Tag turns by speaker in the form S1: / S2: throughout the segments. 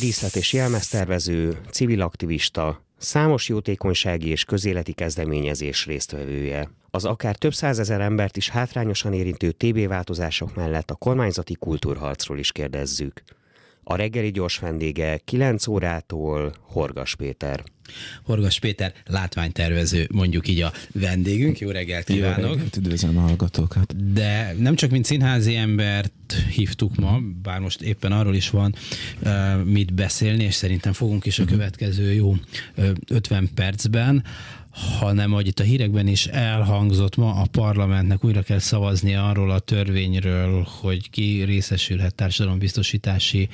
S1: díszlet- és jelmeztervező, civil aktivista, számos jótékonysági és közéleti kezdeményezés résztvevője. Az akár több százezer embert is hátrányosan érintő TB változások mellett a kormányzati kultúrharcról is kérdezzük. A reggeli gyors vendége 9 órától Horgas Péter. Horgas Péter, látványtervező, mondjuk így a vendégünk. Jó reggelt kívánok! Jó reggelt, üdvözlöm a hallgatókat! De nem csak mint színházi embert hívtuk ma, bár most éppen arról is van mit beszélni, és szerintem fogunk is a mhm. következő jó 50 percben, hanem hogy itt a hírekben is elhangzott, ma a parlamentnek újra kell szavazni arról a törvényről, hogy ki részesülhet társadalombiztosítási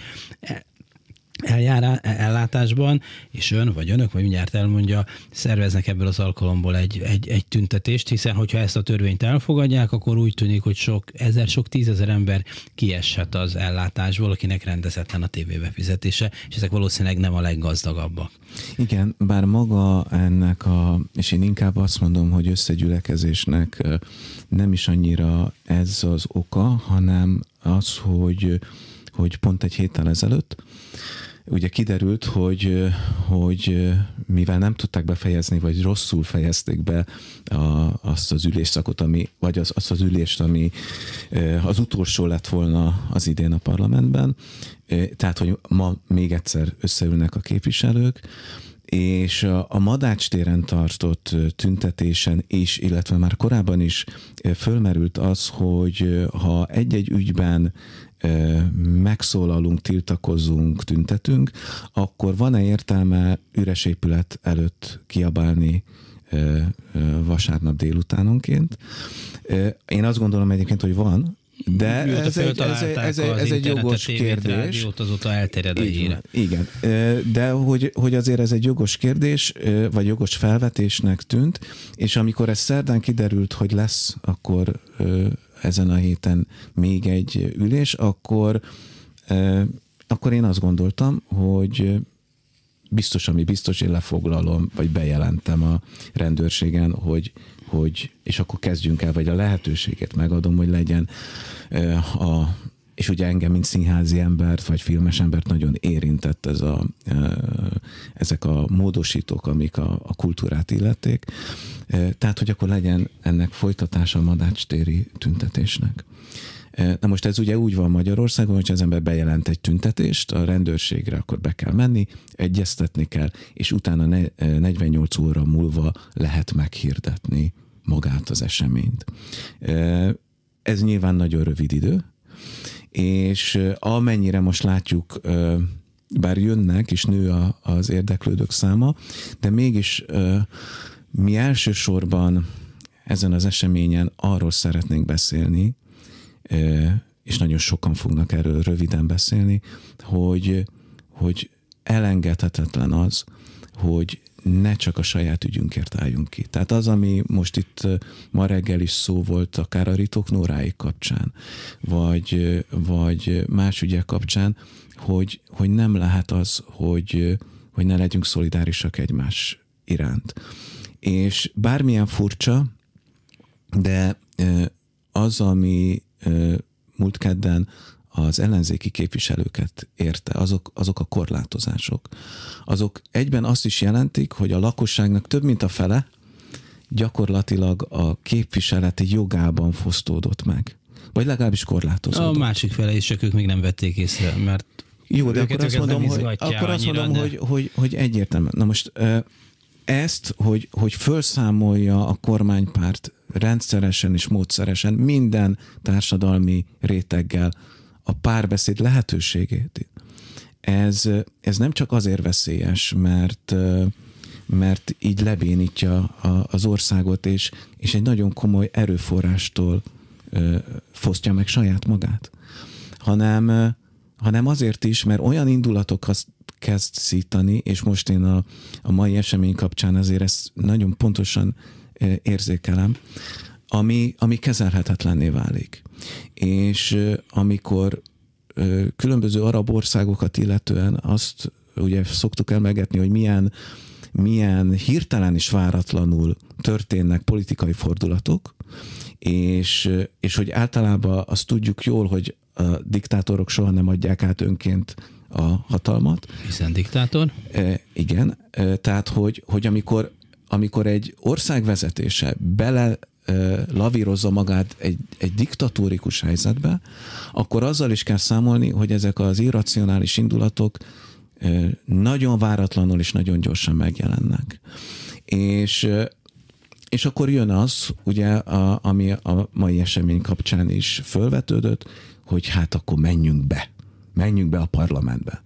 S1: eljárá, ellátásban, és ön vagy önök, vagy mindjárt elmondja, szerveznek ebből az alkalomból egy, egy, egy tüntetést, hiszen hogyha ezt a törvényt elfogadják, akkor úgy tűnik, hogy sok ezer, sok tízezer ember kieshet az ellátásból, akinek rendezetlen a tévébe fizetése, és ezek valószínűleg nem a leggazdagabbak.
S2: Igen, bár maga ennek a, és én inkább azt mondom, hogy összegyülekezésnek nem is annyira ez az oka, hanem az, hogy hogy pont egy héttel ezelőtt ugye kiderült, hogy, hogy mivel nem tudták befejezni, vagy rosszul fejezték be a, azt az ülésszakot, ami, vagy az, azt az ülést, ami az utolsó lett volna az idén a parlamentben, tehát, hogy ma még egyszer összeülnek a képviselők, és a Madács téren tartott tüntetésen is, illetve már korábban is fölmerült az, hogy ha egy-egy ügyben megszólalunk, tiltakozunk, tüntetünk, akkor van-e értelme üres épület előtt kiabálni vasárnap délutánonként? Én azt gondolom egyébként, hogy van, de ez egy, ez, egy, ez, egy, ez egy jogos kérdés. Rádiót,
S1: azóta elterjed a híre. Igen,
S2: de hogy, hogy azért ez egy jogos kérdés, vagy jogos felvetésnek tűnt, és amikor ez szerdán kiderült, hogy lesz, akkor ezen a héten még egy ülés, akkor, akkor én azt gondoltam, hogy biztos, ami biztos, én lefoglalom, vagy bejelentem a rendőrségen, hogy, hogy és akkor kezdjünk el, vagy a lehetőséget megadom, hogy legyen a és ugye engem, mint színházi embert, vagy filmes embert nagyon érintett ez a, ezek a módosítók, amik a, a kultúrát illették. Tehát, hogy akkor legyen ennek folytatása a madácstéri tüntetésnek. Na most ez ugye úgy van Magyarországon, hogy az ember bejelent egy tüntetést, a rendőrségre akkor be kell menni, egyeztetni kell, és utána 48 óra múlva lehet meghirdetni magát az eseményt. Ez nyilván nagyon rövid idő, és amennyire most látjuk, bár jönnek, és nő a, az érdeklődők száma, de mégis mi elsősorban ezen az eseményen arról szeretnénk beszélni, és nagyon sokan fognak erről röviden beszélni, hogy, hogy elengedhetetlen az, hogy ne csak a saját ügyünkért álljunk ki. Tehát az, ami most itt ma reggel is szó volt, akár a ritok nóráik kapcsán, vagy, vagy más ügyek kapcsán, hogy, hogy nem lehet az, hogy, hogy ne legyünk szolidárisak egymás iránt. És bármilyen furcsa, de az, ami múlt kedden az ellenzéki képviselőket érte, azok, azok a korlátozások, azok egyben azt is jelentik, hogy a lakosságnak több mint a fele gyakorlatilag a képviseleti jogában fosztódott meg. Vagy legalábbis korlátozott. A
S1: másik fele is, csak ők még nem vették észre, mert jó, de akkor azt mondom, hogy, akkor azt mondom de... hogy,
S2: hogy, hogy egyértelmű, Na most ezt, hogy, hogy felszámolja a kormánypárt rendszeresen és módszeresen minden társadalmi réteggel a párbeszéd lehetőségét. Ez, ez nem csak azért veszélyes, mert mert így lebénítja a, az országot, és, és egy nagyon komoly erőforrástól ö, fosztja meg saját magát, hanem, hanem azért is, mert olyan indulatokat kezd szítani, és most én a, a mai esemény kapcsán azért ezt nagyon pontosan érzékelem, ami, ami kezelhetetlenné válik. És amikor különböző arab országokat illetően azt ugye szoktuk elmegetni, hogy milyen, milyen hirtelen és váratlanul történnek politikai fordulatok, és, és hogy általában azt tudjuk jól, hogy a diktátorok soha nem adják át önként a hatalmat.
S1: Hiszen diktátor?
S2: E, igen, e, tehát hogy, hogy amikor, amikor egy ország vezetése bele lavírozza magát egy, egy diktatórikus helyzetbe, akkor azzal is kell számolni, hogy ezek az irracionális indulatok nagyon váratlanul és nagyon gyorsan megjelennek. És, és akkor jön az, ugye, a, ami a mai esemény kapcsán is fölvetődött, hogy hát akkor menjünk be. Menjünk be a parlamentbe.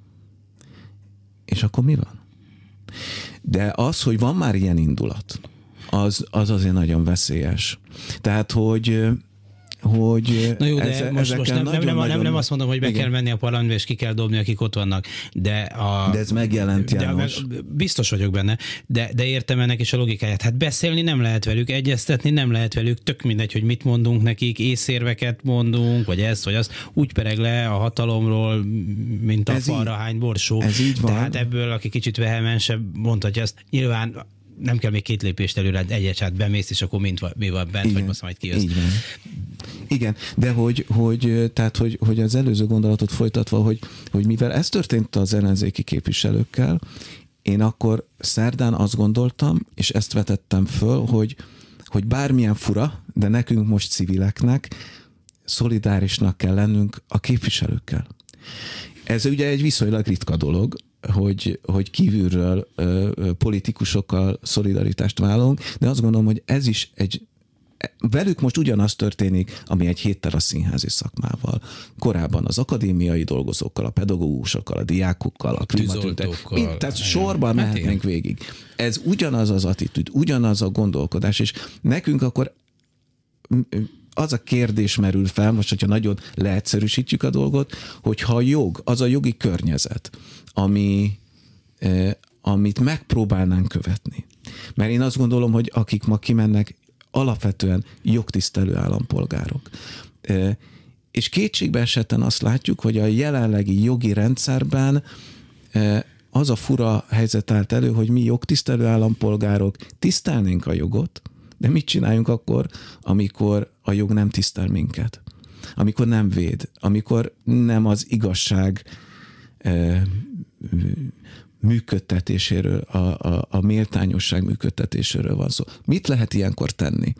S2: És akkor mi van? De az, hogy van már ilyen indulat, az, az azért nagyon veszélyes. Tehát, hogy hogy Na jó, de ezzel, most, most nem, nagyon, nem, nem, nagyon... nem azt mondom, hogy be igen. kell
S1: menni a parlamentbe, és ki kell dobni, akik ott vannak. De, a, de ez
S2: megjelent, János.
S1: De, biztos vagyok benne, de, de értem ennek is a logikáját. Hát beszélni nem lehet velük, egyeztetni nem lehet velük, tök mindegy, hogy mit mondunk nekik, észérveket mondunk, vagy ezt, vagy azt. Úgy pereg le a hatalomról, mint a ez falra így, hány borsó. Ez így van. Tehát ebből, aki kicsit vehemensebb, mondhatja azt. Nyilván nem kell még két lépést előre, hát egyet hát bemész, és akkor mint mi van bent, Igen. vagy most majd kijössz. Igen.
S2: Igen, de hogy, hogy, tehát, hogy, hogy az előző gondolatot folytatva, hogy, hogy mivel ez történt az ellenzéki képviselőkkel, én akkor szerdán azt gondoltam, és ezt vetettem föl, hogy, hogy bármilyen fura, de nekünk most civileknek szolidárisnak kell lennünk a képviselőkkel. Ez ugye egy viszonylag ritka dolog, hogy, hogy kívülről ö, ö, politikusokkal szolidaritást vállalunk, de azt gondolom, hogy ez is egy velük most ugyanaz történik, ami egy héttel a színházi szakmával. Korábban az akadémiai dolgozókkal, a pedagógusokkal, a diákokkal, a klimatűtek, tehát igen. sorban hát mehetnénk végig. Ez ugyanaz az attitűd, ugyanaz a gondolkodás, és nekünk akkor az a kérdés merül fel, most, hogyha nagyon leegyszerűsítjük a dolgot, hogyha a jog, az a jogi környezet, ami, eh, amit megpróbálnánk követni. Mert én azt gondolom, hogy akik ma kimennek, alapvetően jogtisztelő állampolgárok. Eh, és kétségbe esetten azt látjuk, hogy a jelenlegi jogi rendszerben eh, az a fura helyzet állt elő, hogy mi jogtisztelő állampolgárok tisztelnénk a jogot, de mit csináljunk akkor, amikor a jog nem tisztel minket? Amikor nem véd, amikor nem az igazság működtetéséről, a, a, a méltányosság működtetéséről van szó. Mit lehet ilyenkor tenni?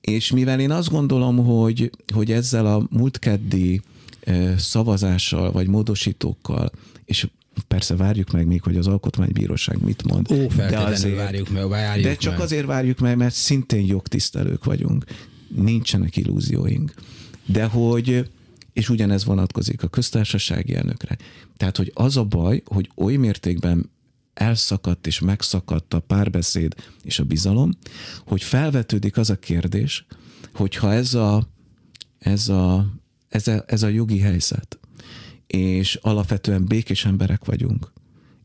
S2: És mivel én azt gondolom, hogy, hogy ezzel a múltkeddi szavazással, vagy módosítókkal, és persze várjuk meg még, hogy az alkotmánybíróság mit mond. Ó, de azért,
S1: várjuk meg, várjuk De csak meg. azért
S2: várjuk meg, mert szintén jogtisztelők vagyunk. Nincsenek illúzióink. De hogy, és ugyanez vonatkozik a köztársasági elnökre. Tehát, hogy az a baj, hogy oly mértékben elszakadt és megszakadt a párbeszéd és a bizalom, hogy felvetődik az a kérdés, hogyha ez a, ez a, ez a, ez a jogi helyzet, és alapvetően békés emberek vagyunk,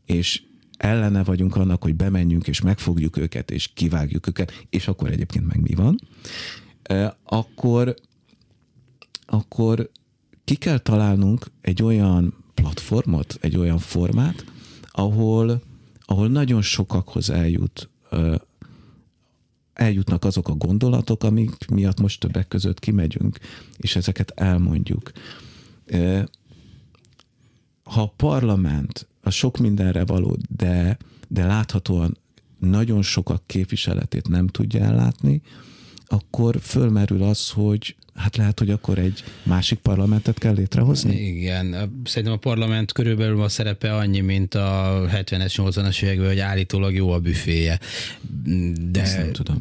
S2: és ellene vagyunk annak, hogy bemenjünk és megfogjuk őket, és kivágjuk őket, és akkor egyébként meg mi van, eh, akkor, akkor ki kell találnunk egy olyan platformot, egy olyan formát, ahol, ahol nagyon sokakhoz eljut eljutnak azok a gondolatok, amik miatt most többek között kimegyünk, és ezeket elmondjuk. Ha a parlament a sok mindenre való, de, de láthatóan nagyon sokak képviseletét nem tudja ellátni, akkor fölmerül az, hogy, Hát lehet, hogy akkor egy másik parlamentet kell létrehozni?
S1: Igen. Szerintem a parlament körülbelül a szerepe annyi, mint a 70-es, 80-as években, hogy állítólag jó a büféje. De... Ezt nem tudom.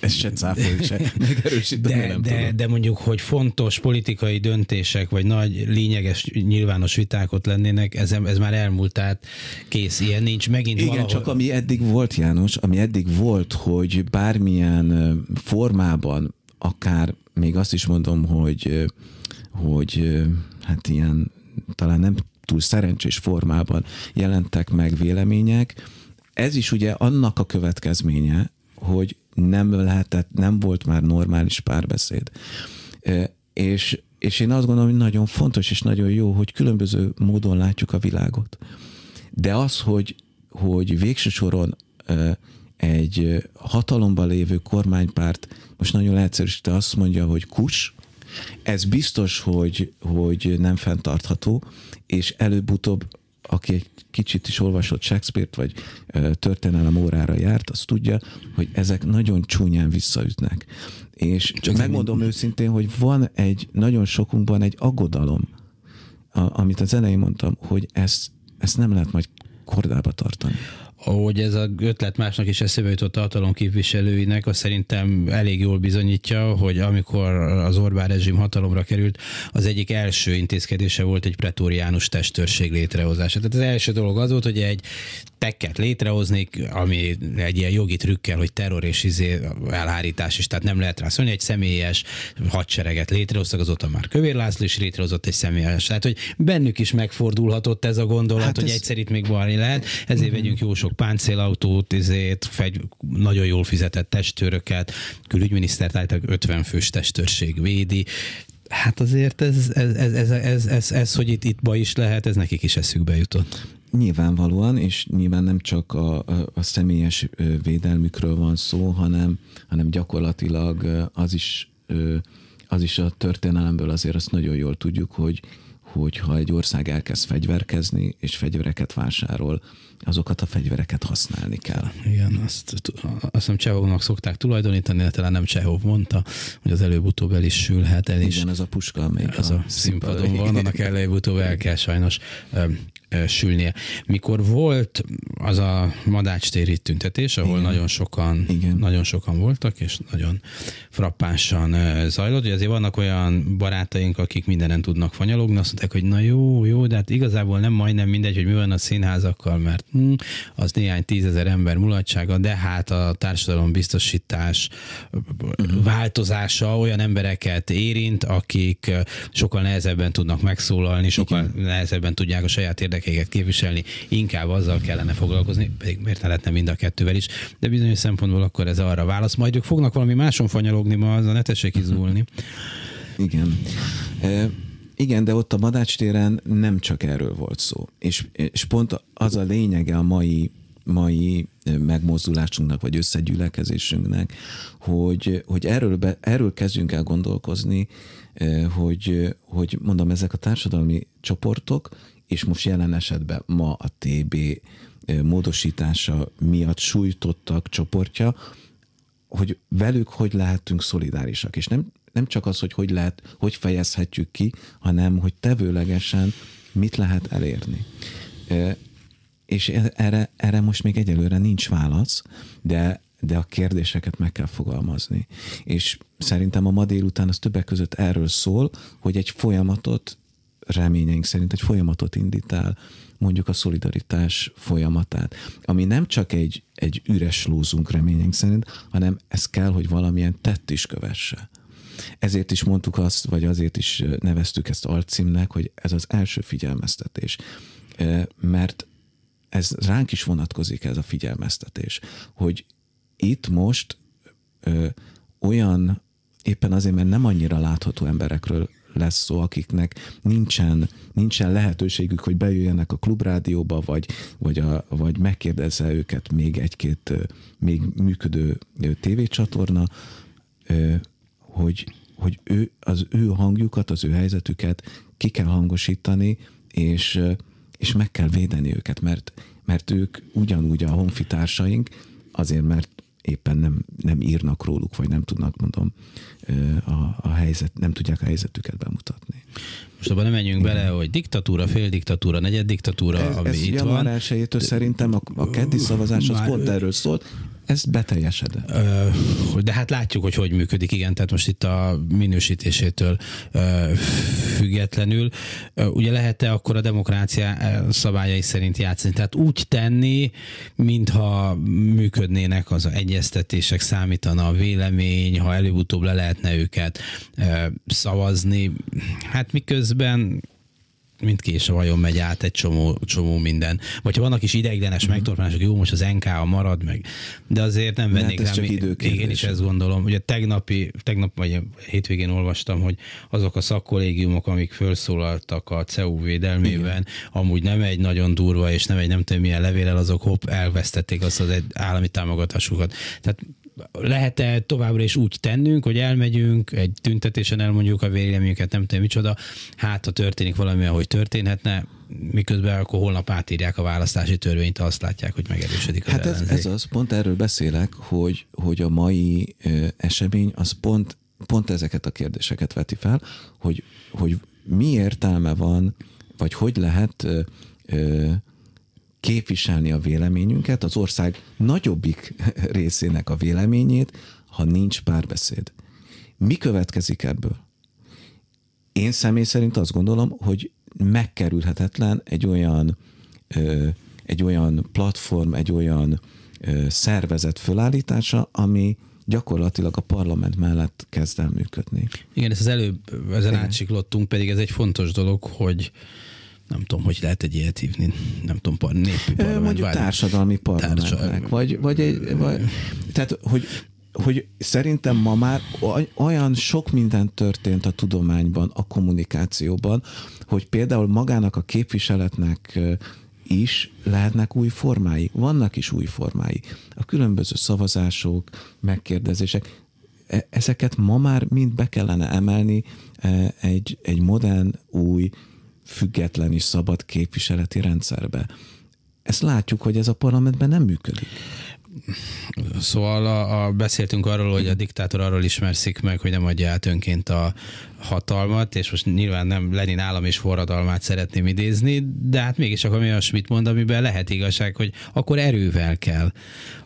S1: ez se cáfoljuk, se megerősíteni de, nem de, tudom. De mondjuk, hogy fontos politikai döntések, vagy nagy lényeges nyilvános vitákot lennének, ez, ez már elmúlt, tehát kész, ilyen nincs. Megint Igen, valahol... csak
S2: ami eddig volt, János, ami eddig volt, hogy bármilyen formában akár még azt is mondom, hogy, hogy hát ilyen talán nem túl szerencsés formában jelentek meg vélemények. Ez is ugye annak a következménye, hogy nem lehetett, nem volt már normális párbeszéd. És, és én azt gondolom, hogy nagyon fontos és nagyon jó, hogy különböző módon látjuk a világot. De az, hogy, hogy végső soron egy hatalomban lévő kormánypárt most nagyon egyszerűsítve azt mondja, hogy kus, ez biztos, hogy, hogy nem fenntartható, és előbb-utóbb aki egy kicsit is olvasott Shakespeare-t, vagy történelem órára járt, az tudja, hogy ezek nagyon csúnyán visszaütnek. És Csak megmondom nem... őszintén, hogy van egy, nagyon sokunkban egy aggodalom, amit az elején mondtam, hogy ezt, ezt nem lehet majd kordába tartani
S1: hogy ez az ötlet másnak is eszébe jutott képviselőinek, az szerintem elég jól bizonyítja, hogy amikor az Orbán rezsim hatalomra került, az egyik első intézkedése volt egy pretóriánus testőrség létrehozása. Tehát az első dolog az volt, hogy egy pekket létrehozni, ami egy ilyen jogi trükkel, hogy terror és izé elhárítás is, tehát nem lehet rá szólni, egy személyes hadsereget létrehoztak, azóta már Kövér László is létrehozott egy személyes, tehát hogy bennük is megfordulhatott ez a gondolat, hát hogy ez... egyszer itt még valami lehet, ezért mm-hmm. vegyünk jó sok páncélautót, izét, fegy, nagyon jól fizetett testőröket, külügyminisztert állítak, 50 fős testőrség védi, Hát azért ez, ez, ez, ez, ez, ez, ez, ez hogy itt, itt baj is lehet, ez nekik is eszükbe jutott.
S2: Nyilvánvalóan, és nyilván nem csak a, a, a személyes védelmükről van szó, hanem, hanem gyakorlatilag az is, az is a történelemből azért azt nagyon jól tudjuk, hogy, hogyha ha egy ország elkezd fegyverkezni, és fegyvereket vásárol, azokat a fegyvereket használni kell.
S1: Igen, azt, azt hiszem Csehovnak szokták tulajdonítani, de talán nem Csehov mondta, hogy az előbb-utóbb el is sülhet, el is. Igen, ez a puska még az a színpadon, színpadon van, annak előbb-utóbb el kell sajnos sülnie. Mikor volt az a madácstéri tüntetés, ahol Igen. nagyon sokan Igen. nagyon sokan voltak, és nagyon frappánsan zajlott, hogy azért vannak olyan barátaink, akik mindenen tudnak fanyalogni, azt mondták, hogy na jó, jó, de hát igazából nem majdnem mindegy, hogy mi van a színházakkal, mert hm, az néhány tízezer ember mulatsága, de hát a társadalom biztosítás mhm. változása olyan embereket érint, akik sokkal nehezebben tudnak megszólalni, sokkal Igen. nehezebben tudják a saját érdeket értékeket képviselni, inkább azzal kellene foglalkozni, pedig miért ne lehetne mind a kettővel is, de bizonyos szempontból akkor ez arra válasz. Majd ők fognak valami máson fanyalogni ma, az a ne tessék izgulni. Igen. E, igen, de ott a Madács téren nem csak erről volt szó.
S2: És, és pont az a lényege a mai mai megmozdulásunknak, vagy összegyülekezésünknek, hogy, hogy erről, be, erről kezdjünk el gondolkozni, e, hogy, hogy mondom, ezek a társadalmi csoportok és most jelen esetben ma a TB módosítása miatt sújtottak csoportja, hogy velük hogy lehetünk szolidárisak. És nem, nem csak az, hogy hogy, lehet, hogy fejezhetjük ki, hanem hogy tevőlegesen mit lehet elérni. És e, erre, erre most még egyelőre nincs válasz, de de a kérdéseket meg kell fogalmazni. És szerintem a ma délután az többek között erről szól, hogy egy folyamatot reményeink szerint egy folyamatot indítál, mondjuk a szolidaritás folyamatát, ami nem csak egy, egy üres lózunk reményeink szerint, hanem ez kell, hogy valamilyen tett is kövesse. Ezért is mondtuk azt, vagy azért is neveztük ezt alcímnek, hogy ez az első figyelmeztetés. Mert ez ránk is vonatkozik ez a figyelmeztetés, hogy itt most ö, olyan, éppen azért, mert nem annyira látható emberekről lesz szó, akiknek nincsen, nincsen lehetőségük, hogy bejöjjenek a klubrádióba, vagy, vagy, a, vagy megkérdezze őket még egy-két még működő tévécsatorna, hogy, hogy ő, az ő hangjukat, az ő helyzetüket ki kell hangosítani, és, és meg kell védeni őket, mert, mert ők ugyanúgy a honfitársaink, azért mert éppen nem, nem írnak róluk, vagy nem tudnak, mondom, a, a helyzet, nem
S1: tudják a helyzetüket bemutatni. Most abban nem menjünk Igen. bele, hogy diktatúra, diktatúra, negyed diktatúra, ez, ami ez itt január van.
S2: január szerintem a, a keddi szavazás az pont
S1: erről szólt, ez beteljesedett. De hát látjuk, hogy hogy működik, igen, tehát most itt a minősítésétől függetlenül. Ugye lehet-e akkor a demokrácia szabályai szerint játszani? Tehát úgy tenni, mintha működnének az egyeztetések, számítana a vélemény, ha előbb-utóbb le lehetne őket szavazni. Hát miközben mint kés vajon megy át egy csomó, csomó minden. Vagy ha vannak is ideiglenes mm-hmm. megtorpanások, jó, most az NK a marad meg, de azért nem hát vennék hát rá. Én is ezt gondolom. Ugye tegnapi, tegnap vagy hétvégén olvastam, hogy azok a szakkollégiumok, amik felszólaltak a CEU védelmében, Igen. amúgy nem egy nagyon durva, és nem egy nem tudom milyen levélel, azok hopp, elvesztették azt az állami támogatásukat. Tehát lehet-e továbbra is úgy tennünk, hogy elmegyünk, egy tüntetésen elmondjuk a véleményünket, nem tudom micsoda, hát ha történik valami, ahogy történhetne, miközben akkor holnap átírják a választási törvényt, azt látják, hogy megerősödik az Hát ez, ez
S2: az, pont erről beszélek, hogy, hogy a mai ö, esemény az pont, pont ezeket a kérdéseket veti fel, hogy, hogy mi értelme van, vagy hogy lehet ö, ö, képviselni a véleményünket, az ország nagyobbik részének a véleményét, ha nincs párbeszéd. Mi következik ebből? Én személy szerint azt gondolom, hogy megkerülhetetlen egy olyan, egy olyan platform, egy olyan szervezet fölállítása, ami gyakorlatilag a parlament mellett kezd el működni.
S1: Igen, ezt az előbb ezen átsiklottunk, pedig ez egy fontos dolog, hogy nem tudom, hogy lehet egy ilyet hívni, nem tudom, par, népi parlament. Mondjuk bár... társadalmi parlamentnek, Társadal...
S2: vagy, vagy, egy, vagy, tehát, hogy hogy szerintem ma már olyan sok minden történt a tudományban, a kommunikációban, hogy például magának a képviseletnek is lehetnek új formái. Vannak is új formái. A különböző szavazások, megkérdezések, e- ezeket ma már mind be kellene emelni e- egy, egy modern, új független és szabad képviseleti rendszerbe. Ezt látjuk, hogy ez a parlamentben nem működik.
S1: Szóval a, a, beszéltünk arról, hogy a diktátor arról ismerszik meg, hogy nem adja át önként a, hatalmat, és most nyilván nem Lenin állam és forradalmát szeretném idézni, de hát mégis akkor olyasmit mond, amiben lehet igazság, hogy akkor erővel kell,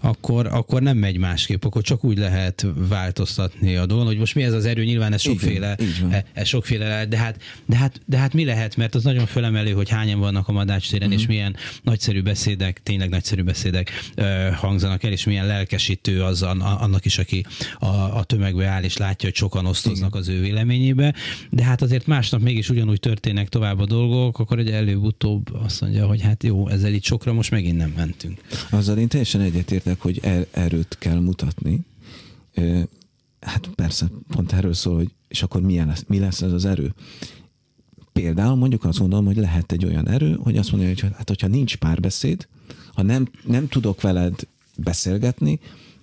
S1: akkor, akkor nem megy másképp, akkor csak úgy lehet változtatni a dolgon, hogy most mi ez az erő, nyilván ez sokféle, Igen, e, ez sokféle lehet, de hát, de, hát, de hát mi lehet, mert az nagyon fölemelő, hogy hányan vannak a Madács téren, uh-huh. és mhm. milyen nagyszerű beszédek, tényleg nagyszerű beszédek uh, hangzanak el, és milyen lelkesítő az a, annak is, aki a, a tömegbe áll, és látja, hogy sokan osztoznak Igen. az ő véleményében, éve, de hát azért másnap mégis ugyanúgy történnek tovább a dolgok, akkor egy előbb-utóbb azt mondja, hogy hát jó, ezzel itt sokra most megint nem mentünk.
S2: Azzal én teljesen egyetértek, hogy er- erőt kell mutatni. Hát persze, pont erről szól, hogy és akkor milyen lesz, mi lesz ez az erő? Például mondjuk azt gondolom, hogy lehet egy olyan erő, hogy azt mondja, hogy hát hogyha nincs párbeszéd, ha nem, nem tudok veled beszélgetni,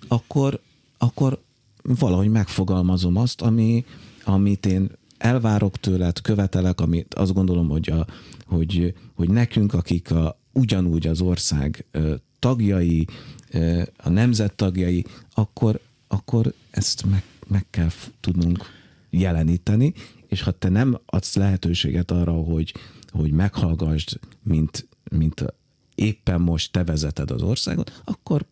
S2: akkor, akkor valahogy megfogalmazom azt, ami, amit én elvárok tőled, követelek, amit azt gondolom, hogy, a, hogy, hogy nekünk, akik a, ugyanúgy az ország tagjai, a nemzet tagjai, akkor, akkor ezt meg, meg kell tudnunk jeleníteni, és ha te nem adsz lehetőséget arra, hogy, hogy meghallgassd, mint, mint éppen most te vezeted az országot, akkor,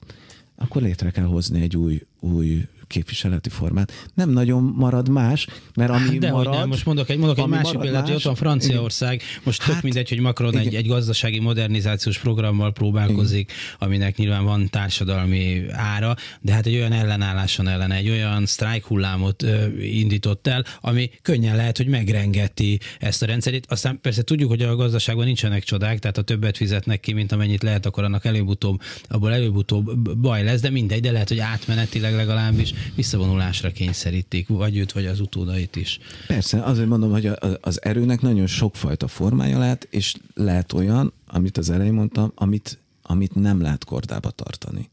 S2: akkor létre kell hozni
S1: egy új, új képviseleti formát. Nem
S2: nagyon marad más, mert ami De marad... Nem. Most mondok egy, mondok egy másik példát, hogy ott van Franciaország,
S1: most hát, tök mindegy, hogy Macron egy, egy gazdasági modernizációs programmal próbálkozik, igen. aminek nyilván van társadalmi ára, de hát egy olyan ellenálláson ellene, egy olyan sztrájk hullámot ö, indított el, ami könnyen lehet, hogy megrengeti ezt a rendszerét. Aztán persze tudjuk, hogy a gazdaságban nincsenek csodák, tehát a többet fizetnek ki, mint amennyit lehet, akkor annak előbb-utóbb, abból előbb-utóbb baj lesz, de mindegy, de lehet, hogy átmenetileg legalábbis visszavonulásra kényszerítik, vagy őt, vagy az utódait is.
S2: Persze, azért mondom, hogy az erőnek nagyon sokfajta formája lehet, és lehet olyan, amit az elején mondtam, amit, amit nem lehet kordába tartani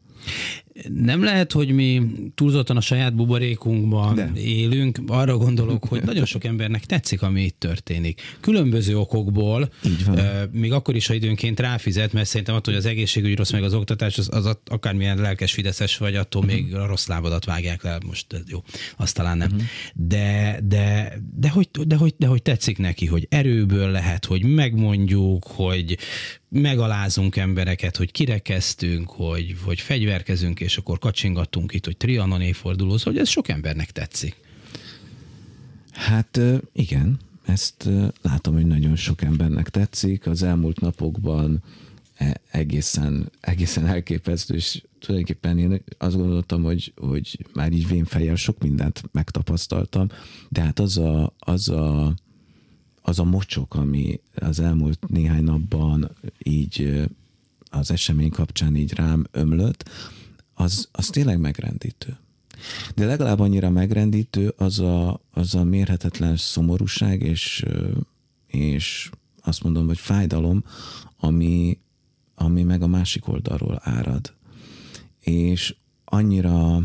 S1: nem lehet, hogy mi túlzottan a saját buborékunkban De. élünk. Arra gondolok, hogy nagyon sok embernek tetszik, ami itt történik. Különböző okokból, Így van. Euh, még akkor is, ha időnként ráfizet, mert szerintem attól, hogy az egészségügy rossz, meg az oktatás, az, az akármilyen lelkes fideszes vagy, attól uh-huh. még a mhm. rossz lábadat vágják le, most jó, azt talán nem. Uh-huh. De, de, de, hogy, de, hogy, de hogy tetszik neki, hogy erőből lehet, hogy megmondjuk, hogy megalázunk embereket, hogy kirekeztünk, hogy, hogy fegyverkezünk, és akkor kacsingattunk itt, hogy Trianon évforduló, hogy ez sok embernek tetszik. Hát
S2: igen, ezt látom, hogy nagyon sok embernek tetszik. Az elmúlt napokban e, egészen, egészen elképesztő, és tulajdonképpen én azt gondoltam, hogy, hogy már így vénfejjel sok mindent megtapasztaltam, de hát az a, az a az a mocsok, ami az elmúlt néhány napban így az esemény kapcsán így rám ömlött, az, az tényleg megrendítő. De legalább annyira megrendítő az a, az a mérhetetlen szomorúság, és, és azt mondom, hogy fájdalom, ami, ami meg a másik oldalról árad. És annyira,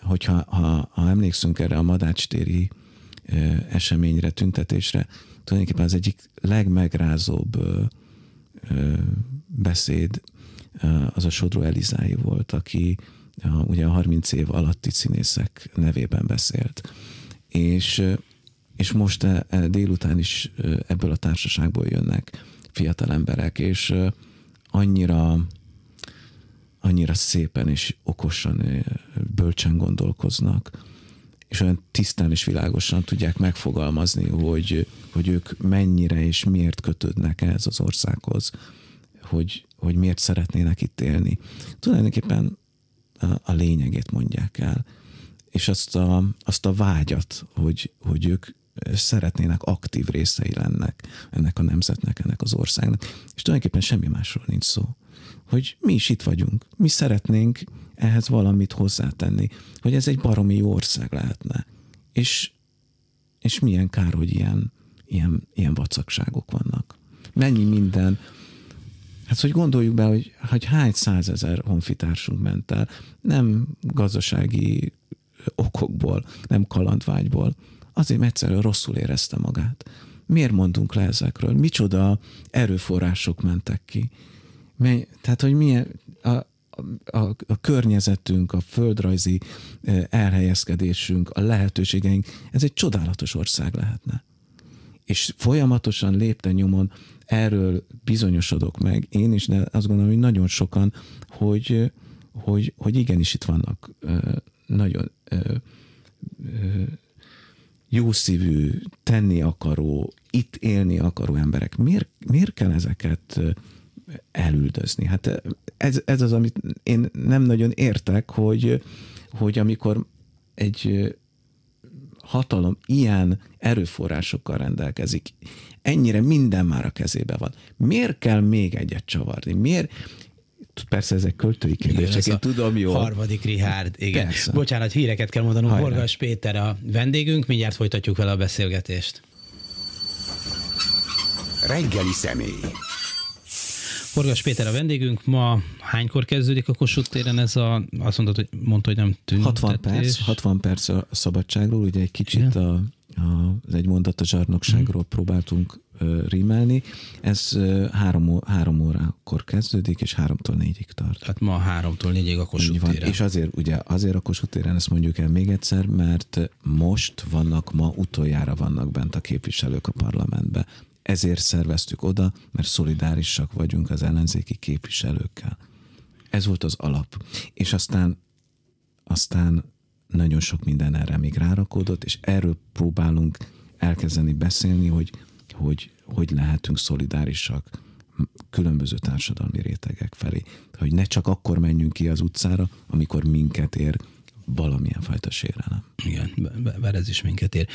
S2: hogyha ha, ha emlékszünk erre a Madács téri eseményre, tüntetésre. Tulajdonképpen az egyik legmegrázóbb beszéd az a Sodró Elizái volt, aki a, ugye a 30 év alatti színészek nevében beszélt. És, és most délután is ebből a társaságból jönnek fiatal emberek, és annyira annyira szépen és okosan, bölcsen gondolkoznak, és olyan tisztán és világosan tudják megfogalmazni, hogy, hogy ők mennyire és miért kötődnek ehhez az országhoz, hogy, hogy miért szeretnének itt élni. Tulajdonképpen a, a lényegét mondják el, és azt a, azt a vágyat, hogy, hogy ők szeretnének aktív részei lennek ennek a nemzetnek, ennek az országnak. És tulajdonképpen semmi másról nincs szó. Hogy mi is itt vagyunk, mi szeretnénk ehhez valamit hozzátenni, hogy ez egy baromi jó ország lehetne. És, és milyen kár, hogy ilyen, ilyen, ilyen vacakságok vannak. Mennyi minden. Hát, hogy gondoljuk be, hogy, hogy hány százezer honfitársunk ment el, nem gazdasági okokból, nem kalandvágyból, azért, egyszerűen rosszul érezte magát. Miért mondunk le ezekről? Micsoda erőforrások mentek ki? Mely, tehát, hogy milyen, a, a, a környezetünk, a földrajzi elhelyezkedésünk, a lehetőségeink, ez egy csodálatos ország lehetne. És folyamatosan lépten nyomon erről bizonyosodok meg, én is, de azt gondolom, hogy nagyon sokan, hogy, hogy, hogy igenis itt vannak nagyon jószívű, tenni akaró, itt élni akaró emberek. Miért, miért kell ezeket elüldözni. Hát ez, ez az, amit én nem nagyon értek, hogy, hogy amikor egy hatalom ilyen erőforrásokkal rendelkezik, ennyire minden már a kezébe van. Miért kell még egyet csavarni? Miért, persze ezek költői kérdések, én tudom
S1: jól. Harmadik Rihárd, igen. Persze. Bocsánat, híreket kell mondanunk. Hajrá. Borgas Péter a vendégünk, mindjárt folytatjuk vele a beszélgetést. Reggeli személy. Forgas Péter a vendégünk, ma hánykor kezdődik a Kossuth téren ez a, azt mondtad, hogy mondta, hogy nem tűnt. 60 perc,
S2: 60 perc a szabadságról, ugye egy kicsit a, a, egy mondat a zsarnokságról mm. próbáltunk uh, rímelni. Ez uh, három, három órakor kezdődik, és háromtól négyig tart.
S1: Tehát ma háromtól négyig a Kossuth van. téren. És azért,
S2: ugye, azért a Kossuth téren ezt mondjuk el még egyszer, mert most vannak, ma utoljára vannak bent a képviselők a parlamentbe ezért szerveztük oda, mert szolidárisak vagyunk az ellenzéki képviselőkkel. Ez volt az alap. És aztán, aztán nagyon sok minden erre még rárakódott, és erről próbálunk elkezdeni beszélni, hogy hogy, hogy lehetünk szolidárisak különböző társadalmi rétegek felé. Hogy ne csak akkor menjünk ki az utcára, amikor minket ér valamilyen fajta sérelem.
S1: Igen, mert ez is minket ér.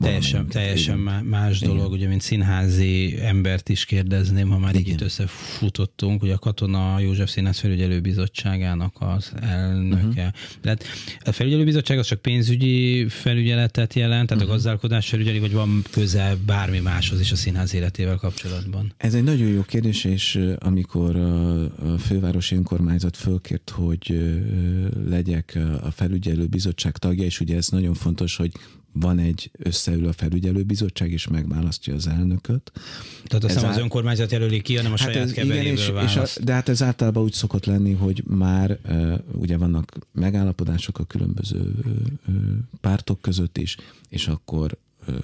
S1: Teljesen, teljesen igen. más dolog, ugye, mint színházi embert is kérdezném, ha már igen. így itt összefutottunk, hogy a Katona József Színház Felügyelőbizottságának az elnöke. Uh-huh. Tehát a felügyelőbizottság az csak pénzügyi felügyeletet jelent, tehát uh-huh. a mhm. gazdálkodás felügyeli, vagy van köze bármi máshoz is a színház életével kapcsolatban?
S2: Ez egy nagyon jó kérdés, és amikor a fővárosi önkormányzat fölkért, hogy legyek a felügyelőbizottság tagja, és ugye ez nagyon fontos, hogy van egy összeül a felügyelőbizottság, és megválasztja az elnököt. Tehát azt ez nem az
S1: önkormányzat jelöli ki, hanem a hát saját igen, és, és a,
S2: De hát ez általában úgy szokott lenni, hogy már uh, ugye vannak megállapodások a különböző uh, pártok között is, és akkor uh,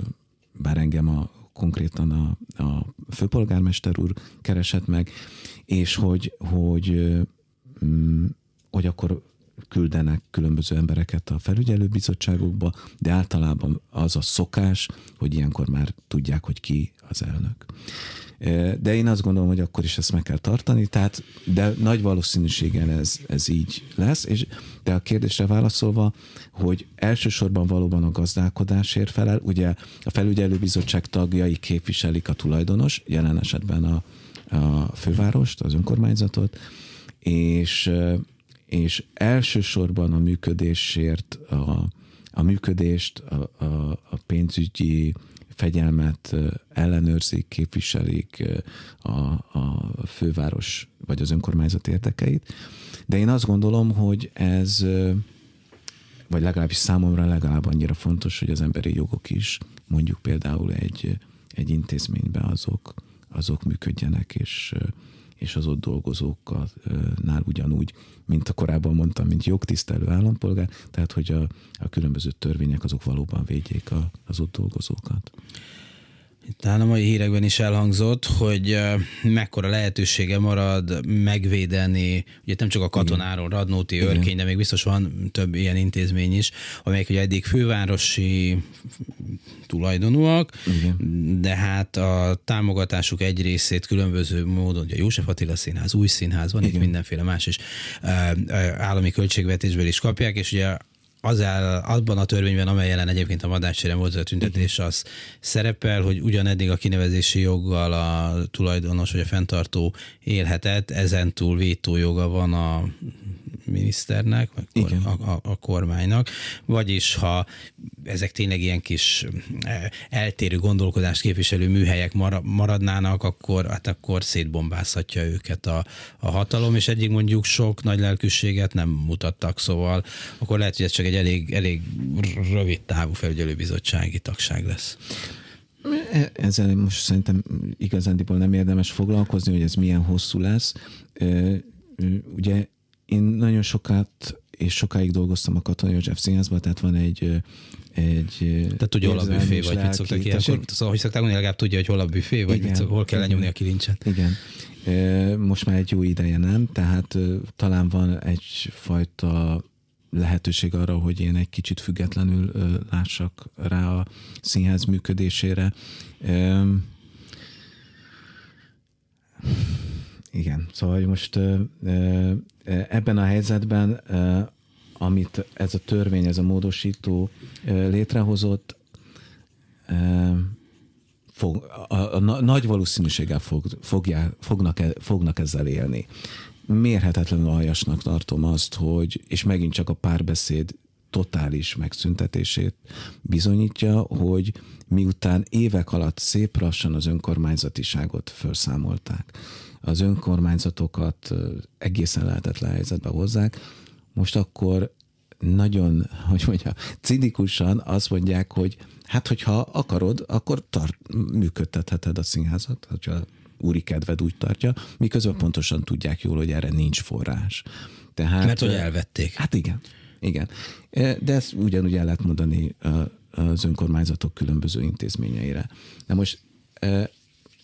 S2: bár engem a konkrétan a, a főpolgármester úr keresett meg, és hogy, hogy, mm, hogy akkor küldenek különböző embereket a felügyelőbizottságokba, de általában az a szokás, hogy ilyenkor már tudják, hogy ki az elnök. E, de én azt gondolom, hogy akkor is ezt meg kell tartani, tehát, de nagy valószínűséggel ez, ez így lesz, és de a kérdésre válaszolva, hogy elsősorban valóban a gazdálkodásért felel, ugye a felügyelőbizottság tagjai képviselik a tulajdonos, jelen esetben a, a fővárost, az önkormányzatot, és e, és elsősorban a működésért, a, a működést, a, a, a pénzügyi fegyelmet ellenőrzik, képviselik a, a főváros vagy az önkormányzat érdekeit. De én azt gondolom, hogy ez, vagy legalábbis számomra legalább annyira fontos, hogy az emberi jogok is, mondjuk például egy, egy intézményben azok, azok működjenek, és, és az ott dolgozóknál ugyanúgy, mint a korábban mondtam, mint jogtisztelő állampolgár, tehát hogy a, a különböző törvények azok valóban védjék a, az ott dolgozókat.
S1: Itt a mai hírekben is elhangzott, hogy mekkora lehetősége marad megvédeni, ugye nem csak a katonáról, Radnóti Igen. örkény, de még biztos van több ilyen intézmény is, amelyek ugye eddig fővárosi tulajdonúak, Igen. de hát a támogatásuk egy részét különböző módon, ugye József Attila Színház, Új Színház, van Igen. itt mindenféle más is, állami költségvetésből is kapják, és ugye az el, abban a törvényben, amely ellen egyébként a madárcsére volt a tüntetés, az szerepel, hogy ugyaneddig a kinevezési joggal a tulajdonos vagy a fenntartó élhetett, ezentúl vétójoga van a miniszternek, vagy a, a, a kormánynak, vagyis ha ezek tényleg ilyen kis eh, eltérő gondolkodást képviselő műhelyek maradnának, akkor hát akkor szétbombázhatja őket a, a hatalom, és egyik mondjuk sok nagy lelkűséget nem mutattak, szóval akkor lehet, hogy ez csak egy egy elég, elég rövid távú felügyelőbizottsági tagság lesz.
S2: E, ezzel most szerintem igazándiból nem érdemes foglalkozni, hogy ez milyen hosszú lesz. E, ugye én nagyon sokat és sokáig dolgoztam a Katona József Színházban, tehát van egy egy... Tehát tudja, hol a büfé, vagy mit szoktak ilyenkor,
S1: szóval, hogy szokták mondani, legalább tudja, hogy hol a büfé, vagy igen, mit, szok, hol kell lenyomni a kilincset. Igen.
S2: Most már egy jó ideje nem, tehát talán van egyfajta lehetőség arra, hogy én egy kicsit függetlenül lássak rá a színház működésére. Igen, szóval most ebben a helyzetben, amit ez a törvény, ez a módosító létrehozott, fog, a, a, a, nagy valószínűséggel fog, fogják, fognak, e-, fognak ezzel élni mérhetetlenül aljasnak tartom azt, hogy, és megint csak a párbeszéd totális megszüntetését bizonyítja, hogy miután évek alatt szép lassan az önkormányzatiságot felszámolták, az önkormányzatokat egészen lehetetlen helyzetbe hozzák, most akkor nagyon, hogy mondja, cidikusan azt mondják, hogy hát, hogyha akarod, akkor tart, működtetheted a színházat, hogyha úri kedved úgy tartja, miközben mhm. pontosan tudják jól, hogy erre nincs forrás. Tehát, Mert hogy elvették. Hát igen, igen. De ezt ugyanúgy el lehet mondani az önkormányzatok különböző intézményeire. Na most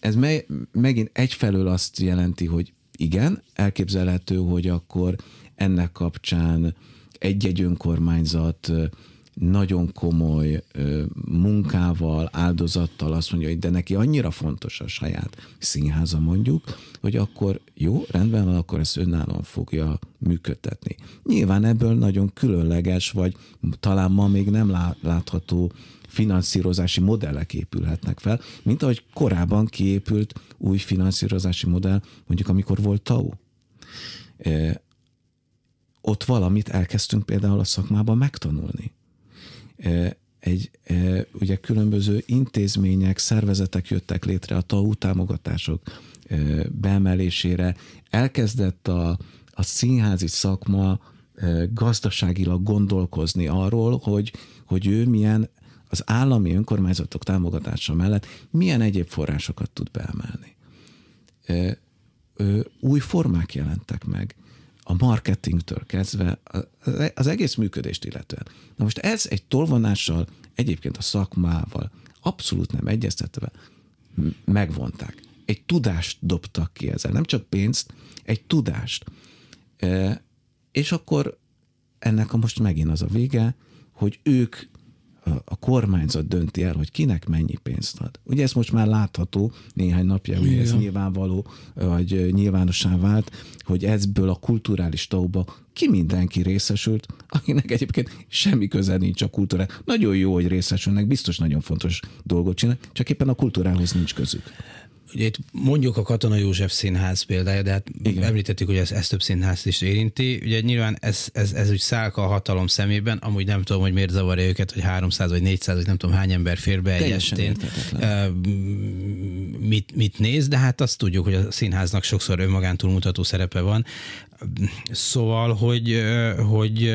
S2: ez me- megint egyfelől azt jelenti, hogy igen, elképzelhető, hogy akkor ennek kapcsán egy-egy önkormányzat nagyon komoly munkával, áldozattal azt mondja, hogy de neki annyira fontos a saját színháza mondjuk, hogy akkor jó, rendben van, akkor ezt önállóan fogja működtetni. Nyilván ebből nagyon különleges, vagy talán ma még nem látható finanszírozási modellek épülhetnek fel, mint ahogy korábban kiépült új finanszírozási modell, mondjuk amikor volt TAU ott valamit elkezdtünk például a szakmában megtanulni egy, ugye különböző intézmények, szervezetek jöttek létre a TAU támogatások beemelésére. Elkezdett a, a színházi szakma gazdaságilag gondolkozni arról, hogy, hogy ő milyen az állami önkormányzatok támogatása mellett milyen egyéb forrásokat tud beemelni. Új formák jelentek meg a marketingtől kezdve az egész működést illetően. Na most ez egy tolvonással, egyébként a szakmával, abszolút nem egyeztetve megvonták. Egy tudást dobtak ki ezzel, nem csak pénzt, egy tudást. E, és akkor ennek a most megint az a vége, hogy ők a kormányzat dönti el, hogy kinek mennyi pénzt ad. Ugye ez most már látható, néhány napja, hogy ez nyilvánvaló, vagy nyilvánossá vált, hogy ezből a kulturális tauba ki mindenki részesült, akinek egyébként semmi köze nincs a kultúra. Nagyon jó, hogy részesülnek, biztos nagyon fontos dolgot
S1: csinálnak, csak éppen a kultúrához nincs közük ugye itt mondjuk a Katona József Színház példája, de hát Igen. említettük, hogy ez, ez több színházt is érinti. Ugye nyilván ez, ez, ez úgy szálka a hatalom szemében, amúgy nem tudom, hogy miért zavarja őket, hogy 300 vagy 400, vagy nem tudom hány ember fér be egy estén. Mit, mit néz, de hát azt tudjuk, hogy a színháznak sokszor önmagán túlmutató szerepe van. Szóval, hogy, hogy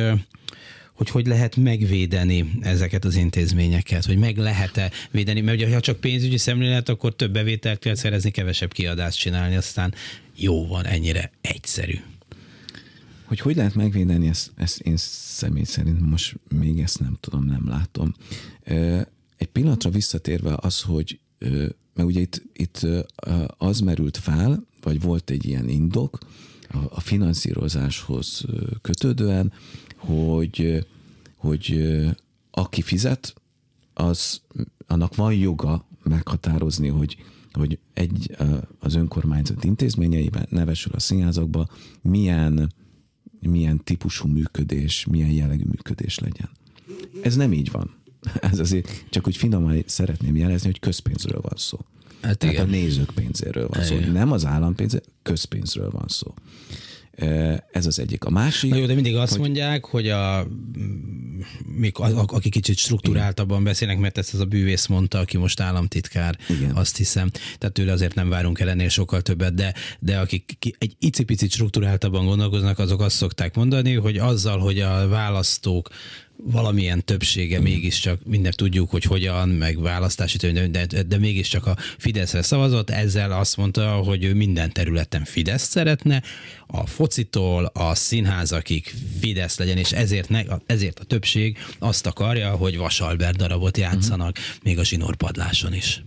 S1: hogy hogy lehet megvédeni ezeket az intézményeket, hogy meg lehet-e védeni, mert ugye ha csak pénzügyi szemlélet, akkor több bevételt kell szerezni, kevesebb kiadást csinálni, aztán jó van, ennyire egyszerű.
S2: Hogy hogy lehet megvédeni, ezt, ezt én személy szerint most még ezt nem tudom, nem látom. Egy pillanatra visszatérve az, hogy mert ugye itt, itt az merült fel, vagy volt egy ilyen indok a finanszírozáshoz kötődően, hogy, hogy aki fizet, az annak van joga meghatározni, hogy, hogy egy az önkormányzat intézményeiben, nevesül a színházakba, milyen, milyen típusú működés, milyen jellegű működés legyen. Ez nem így van. Ez azért csak úgy finoman szeretném jelezni, hogy közpénzről van szó. Hát Tehát igen. a nézők pénzéről van igen. szó. Nem az állampénz, közpénzről van szó. Eh, ez az egyik. A másik... Na jó, de mindig azt hogy...
S1: mondják, hogy a, még az, aki kicsit struktúráltabban beszélnek, mert ezt az a bűvész mondta, aki most államtitkár, Igen. azt hiszem. Tehát tőle azért nem várunk el ennél sokkal többet, de, de akik egy icipicit struktúráltabban gondolkoznak, azok azt szokták mondani, hogy azzal, hogy a választók valamilyen többsége mm. mégiscsak, mindent tudjuk, hogy hogyan, meg választási törvény, de, de mégiscsak a Fideszre szavazott, ezzel azt mondta, hogy ő minden területen Fidesz szeretne, a focitól a színházakig Fidesz legyen, és ezért, ne, ezért a többség azt akarja, hogy Vasalbert darabot játszanak, uh-huh. még a zsinórpadláson is.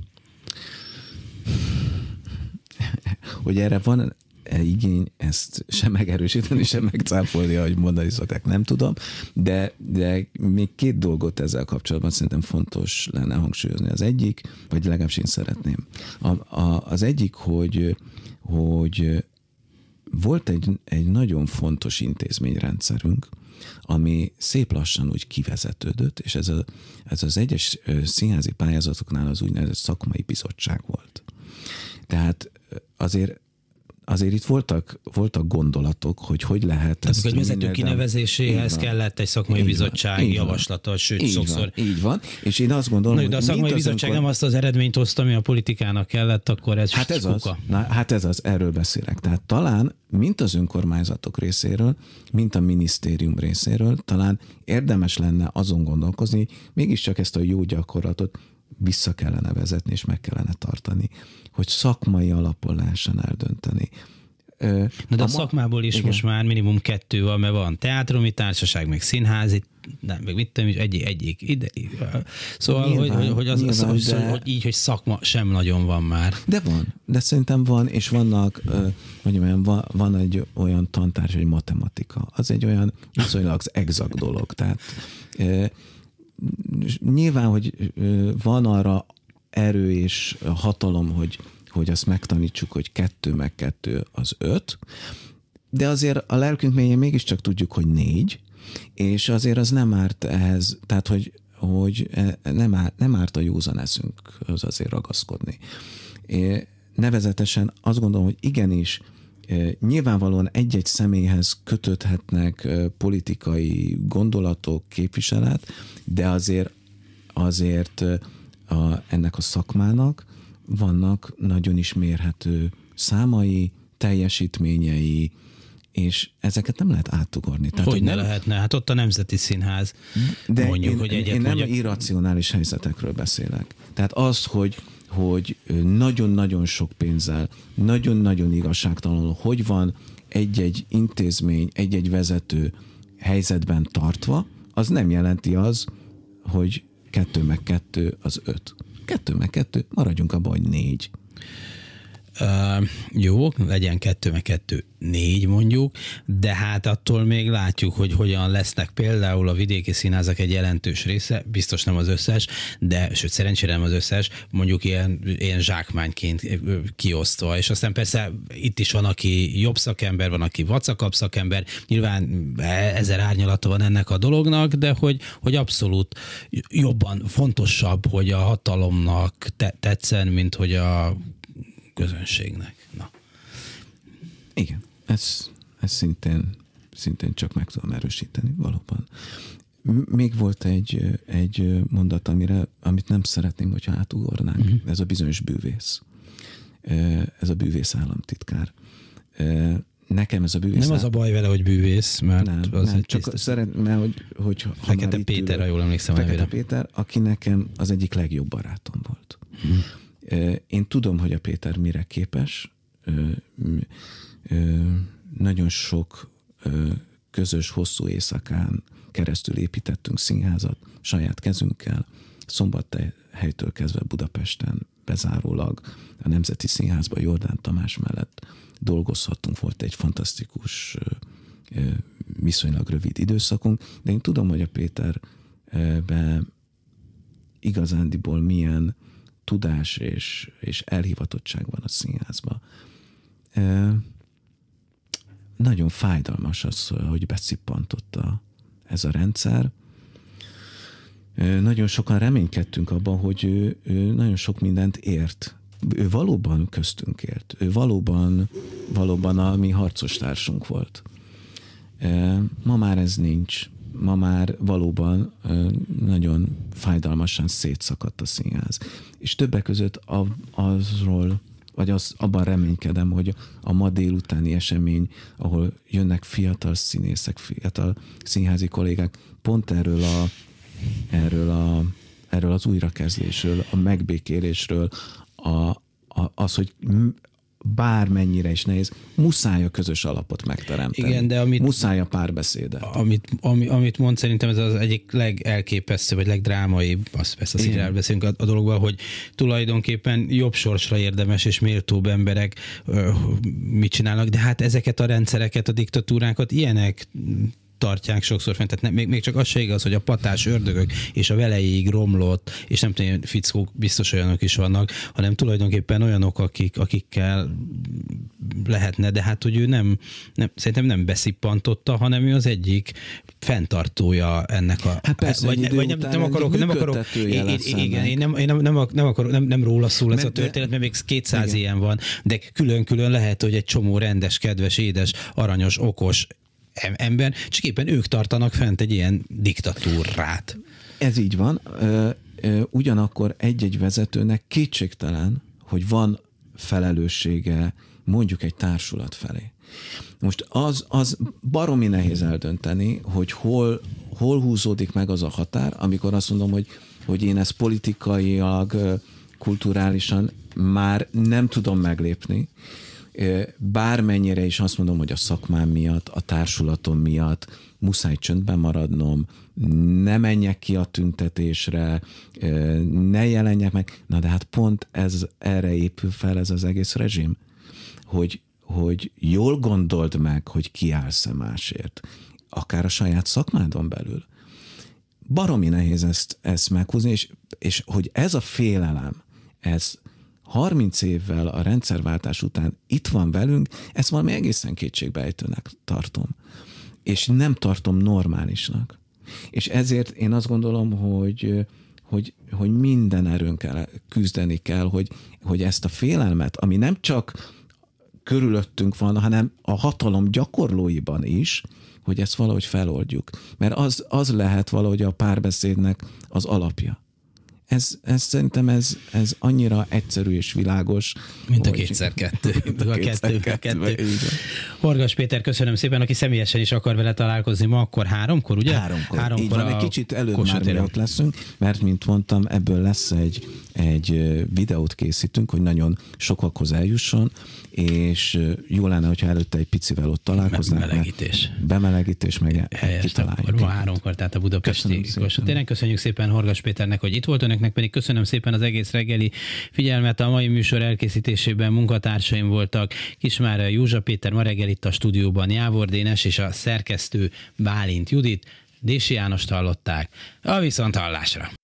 S2: Hogy erre van E igény ezt sem megerősíteni, sem megcáfolni, ahogy mondani szokták, nem tudom, de, de még két dolgot ezzel kapcsolatban szerintem fontos lenne hangsúlyozni. Az egyik, vagy legalábbis én szeretném. A, a, az egyik, hogy, hogy volt egy, egy nagyon fontos intézményrendszerünk, ami szép lassan úgy kivezetődött, és ez, a, ez az egyes színházi pályázatoknál az úgynevezett szakmai bizottság volt. Tehát azért azért itt voltak, voltak gondolatok, hogy hogy lehet Tehát ezt egy vezető mindenem... kinevezéséhez van. kellett
S1: egy szakmai így bizottság van, javaslata, sőt, így sokszor. Van, így
S2: van, és én azt gondolom, Na, de a szakmai bizottság önkor... nem
S1: azt az eredményt hozta, ami a politikának kellett, akkor ez hát ez kuka. az,
S2: na, Hát ez az, erről beszélek. Tehát talán, mint az önkormányzatok részéről, mint a minisztérium részéről, talán érdemes lenne azon gondolkozni, mégiscsak ezt a jó gyakorlatot vissza kellene vezetni, és meg kellene tartani hogy szakmai alapoláson eldönteni.
S1: Na de a, a szakmából is igen. most már minimum kettő van, mert van teátrumi társaság, meg színházi, nem, meg mit tudom, egy, egyik ide. Szóval, nyilván, hogy, hogy, az, nyilván, az, de... hogy így, hogy szakma sem nagyon van már. De
S2: van, de szerintem van, és vannak, mondjam, van, van egy olyan tantárs, hogy matematika. Az egy olyan viszonylag az exakt dolog. Tehát nyilván, hogy van arra erő és hatalom, hogy, hogy azt megtanítsuk, hogy kettő meg kettő az öt, de azért a lelkünk mélyén mégiscsak tudjuk, hogy négy, és azért az nem árt ehhez, tehát hogy, hogy e, nem, árt, nem árt a józan eszünkhöz azért ragaszkodni. É, nevezetesen azt gondolom, hogy igenis e, nyilvánvalóan egy-egy személyhez kötődhetnek e, politikai gondolatok, képviselet, de azért azért a, ennek a szakmának vannak nagyon is mérhető számai, teljesítményei, és ezeket nem lehet átugorni. Tehát, hogy ne nem...
S1: lehetne? Hát ott a Nemzeti Színház, De mondjuk, én, hogy egyet Én nem mondjak... irracionális
S2: helyzetekről beszélek. Tehát az, hogy hogy nagyon-nagyon sok pénzzel, nagyon-nagyon igazságtalanul, hogy van egy-egy intézmény, egy-egy vezető helyzetben tartva, az nem jelenti az, hogy Kettő meg kettő az öt. Kettő meg kettő, maradjunk abban, hogy négy.
S1: Uh, jó, legyen kettő, meg kettő, négy mondjuk, de hát attól még látjuk, hogy hogyan lesznek például a vidéki színházak egy jelentős része, biztos nem az összes, de sőt szerencsére nem az összes, mondjuk ilyen, ilyen zsákmányként kiosztva, és aztán persze itt is van, aki jobb szakember, van, aki vacakabb szakember, nyilván e, ezer árnyalata van ennek a dolognak, de hogy, hogy abszolút jobban fontosabb, hogy a hatalomnak te, tetszen, mint hogy a közönségnek. Na.
S2: Igen, ez, ez szintén, szintén csak meg tudom erősíteni, valóban. Még volt egy, egy mondat, amire, amit nem szeretném, hogyha átugornánk. Uh-huh. Ez a bizonyos bűvész. Ez a bűvész államtitkár. Nekem ez a bűvész... Nem áll... az a
S1: baj vele, hogy bűvész, mert nem, az nem, egy csak tiszt... szeret, mert hogy,
S2: hogy ha Fekete Péter, ülök, ha jól emlékszem. Fekete Péter, aki nekem az egyik legjobb barátom volt. Uh-huh. Én tudom, hogy a Péter mire képes. Nagyon sok közös hosszú éjszakán keresztül építettünk színházat saját kezünkkel, szombathelytől kezdve Budapesten bezárólag a Nemzeti Színházban Jordán Tamás mellett dolgozhattunk, volt egy fantasztikus viszonylag rövid időszakunk, de én tudom, hogy a Péterbe igazándiból milyen tudás és, és elhivatottság van a színházban. E, nagyon fájdalmas az, hogy beszippantotta ez a rendszer. E, nagyon sokan reménykedtünk abban, hogy ő, ő nagyon sok mindent ért. Ő valóban köztünk ért. Ő valóban, valóban a mi harcostársunk volt. E, ma már ez nincs ma már valóban nagyon fájdalmasan szétszakadt a színház. És többek között azról, vagy az, abban reménykedem, hogy a ma délutáni esemény, ahol jönnek fiatal színészek, fiatal színházi kollégák, pont erről a, erről a erről az újrakezdésről, a megbékélésről, a, a, az, hogy bármennyire is nehéz, muszáj a közös alapot megteremteni. Igen, de amit, muszáj a párbeszédet.
S1: Amit, ami, amit mond, szerintem ez az egyik legelképesztő, vagy legdrámaibb, azt persze az beszélünk a, a dologban, hogy tulajdonképpen jobb sorsra érdemes és méltóbb emberek ö, mit csinálnak, de hát ezeket a rendszereket, a diktatúrákat ilyenek tartják sokszor fent. Tehát nem, még, még csak az se igaz, hogy a patás ördögök és a velejéig romlott, és nem tudom, fickók biztos olyanok is vannak, hanem tulajdonképpen olyanok, akik, akikkel lehetne, de hát, hogy ő nem, nem szerintem nem beszippantotta, hanem ő az egyik fenntartója ennek a... Hát persze, vagy, vagy nem, nem akarok, nem akarok, igen, én, nem, én nem, nem, nem, akarok, nem, nem róla szól mert, ez a történet, mert még 200 igen. ilyen van, de külön-külön lehet, hogy egy csomó rendes, kedves, édes, aranyos, okos, ember, csak éppen ők tartanak fent egy ilyen diktatúrát.
S2: Ez így van. Ugyanakkor egy-egy vezetőnek kétségtelen, hogy van felelőssége mondjuk egy társulat felé. Most az, az baromi nehéz eldönteni, hogy hol, hol húzódik meg az a határ, amikor azt mondom, hogy, hogy én ezt politikailag, kulturálisan már nem tudom meglépni, bármennyire is azt mondom, hogy a szakmám miatt, a társulatom miatt muszáj csöndben maradnom, ne menjek ki a tüntetésre, ne jelenjek meg. Na de hát pont ez erre épül fel ez az egész rezsim, hogy, hogy jól gondold meg, hogy kiállsz-e másért, akár a saját szakmádon belül. Baromi nehéz ezt, ezt meghúzni, és, és hogy ez a félelem, ez, 30 évvel a rendszerváltás után itt van velünk, ezt valami egészen kétségbejtőnek tartom. És nem tartom normálisnak. És ezért én azt gondolom, hogy hogy, hogy minden erőnkkel küzdeni kell, hogy, hogy ezt a félelmet, ami nem csak körülöttünk van, hanem a hatalom gyakorlóiban is, hogy ezt valahogy feloldjuk. Mert az, az lehet valahogy a párbeszédnek az alapja ez, ez szerintem ez, ez annyira egyszerű és világos. Mint a kétszer
S1: kettő. Mint a, a kétszer kettő. kettő. kettő. Horgas Péter, köszönöm szépen, aki személyesen is akar vele találkozni ma, akkor háromkor, ugye? Háromkor. háromkor Így van, egy kicsit előbb már mi ott
S2: leszünk, mert mint mondtam, ebből lesz egy, egy videót készítünk, hogy nagyon sokakhoz eljusson, és jó lenne, hogyha előtte egy picivel ott találkoznánk. Bemelegítés. Bemelegítés, meg Helyes kitaláljuk. Ma háromkor, tehát a
S1: budapesti Köszönöm szépen. Köszönjük szépen Horgas Péternek, hogy itt volt önök önöknek pedig köszönöm szépen az egész reggeli figyelmet. A mai műsor elkészítésében munkatársaim voltak Kismára Józsa Péter, ma reggel itt a stúdióban Jávor Dénes és a szerkesztő Bálint Judit. Dési Jánost hallották. A viszont hallásra!